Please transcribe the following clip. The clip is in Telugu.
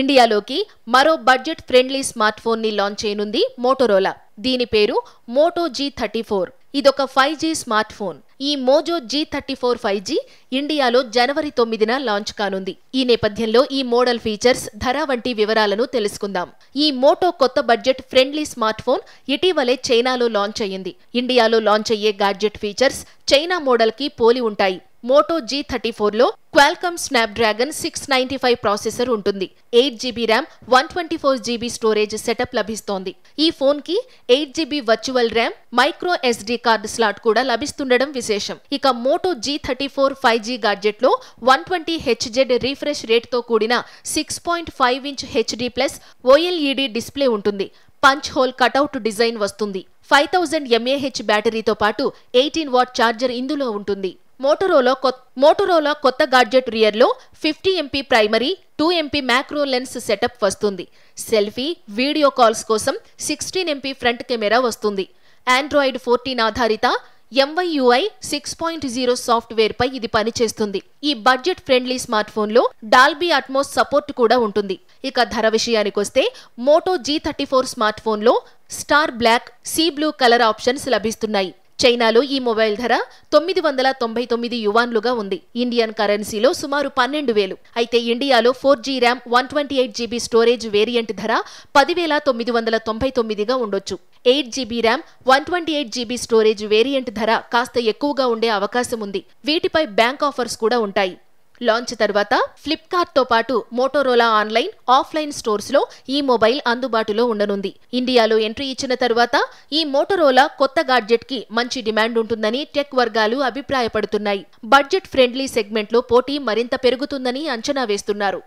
ఇండియాలోకి మరో బడ్జెట్ ఫ్రెండ్లీ స్మార్ట్ ఫోన్ ని లాంచ్ చేయనుంది మోటోరోలా దీని పేరు మోటో జీ థర్టీ ఫోర్ ఇదొక ఫైవ్ జీ స్మార్ట్ ఫోన్ ఈ Moto G thirty four five G ఇండియాలో జనవరి తొమ్మిదిన లాంచ్ కానుంది ఈ నేపథ్యంలో ఈ మోడల్ ఫీచర్స్ ధర వంటి వివరాలను తెలుసుకుందాం ఈ మోటో కొత్త బడ్జెట్ ఫ్రెండ్లీ స్మార్ట్ ఫోన్ ఇటీవలే చైనాలో లాంచ్ అయ్యింది ఇండియాలో లాంచ్ అయ్యే గాడ్జెట్ ఫీచర్స్ చైనా మోడల్కి పోలి ఉంటాయి మోటో జీ థర్టీ ఫోర్లో Qualcomm Snapdragon six ninety five processor ఉంటుంది eight GB RAM one twenty four GB storage setup లభిస్తోంది ఈ ఫోన్కి eight GB virtual RAM micro SD card slot కూడా లభిస్తుండడం విశేషం ఇక Moto G thirty four five G గాడ్జెట్లో వన్ ట్వంటీ హెచ్జెడ్ రీఫ్రెష్ రేట్తో కూడిన six point five inch HD plus OLED display ఉంటుంది పంచ్ హోల్ కటౌట్ డిజైన్ వస్తుంది ఫైవ్ థౌజండ్ ఎంఏహెచ్ బ్యాటరీతో పాటు ఎయిటీన్ వాట్ ఛార్జర్ ఇందులో ఉంటుంది మోటరోలో మోటరోలా కొత్త గాడ్జెట్ రియర్లో fifty MP primary two MP macro lens setup వస్తుంది సెల్ఫీ వీడియో కాల్స్ కోసం సిక్స్టీన్ ఎంపీ ఫ్రంట్ కెమెరా వస్తుంది ఆండ్రాయిడ్ ఫోర్టీన్ ఆధారిత ఎంవైయుఐ సిక్స్ పాయింట్ జీరో సాఫ్ట్వేర్పై ఇది పనిచేస్తుంది ఈ బడ్జెట్ ఫ్రెండ్లీ స్మార్ట్ఫోన్లో డాల్బీ అట్మోస్ సపోర్ట్ కూడా ఉంటుంది ఇక ధర విషయానికొస్తే మోటో జీ థర్టీ ఫోర్ స్మార్ట్ఫోన్లో star black sea blue colour options లభిస్తున్నాయి చైనాలో ఈ మొబైల్ ధర తొమ్మిది వందల తొంభై తొమ్మిది యువాన్లుగా ఉంది ఇండియన్ కరెన్సీలో సుమారు పన్నెండు వేలు అయితే ఇండియాలో four G RAM one twenty eight GB storage variant ధర పదివేల తొమ్మిది వందల తొంభై తొమ్మిదిగా ఉండొచ్చు eight GB RAM one twenty eight GB storage variant ధర కాస్త ఎక్కువగా ఉండే అవకాశం ఉంది వీటిపై బ్యాంక్ ఆఫర్స్ కూడా ఉంటాయి లాంచ్ తర్వాత ఫ్లిప్కార్ట్తో పాటు మోటోరోలా ఆన్లైన్ ఆఫ్లైన్ స్టోర్స్లో ఈ మొబైల్ అందుబాటులో ఉండనుంది ఇండియాలో ఎంట్రీ ఇచ్చిన తర్వాత ఈ మోటోరోలా కొత్త గాడ్జెట్కి మంచి డిమాండ్ ఉంటుందని టెక్ వర్గాలు అభిప్రాయపడుతున్నాయి బడ్జెట్ ఫ్రెండ్లీ సెగ్మెంట్లో పోటీ మరింత పెరుగుతుందని అంచనా వేస్తున్నారు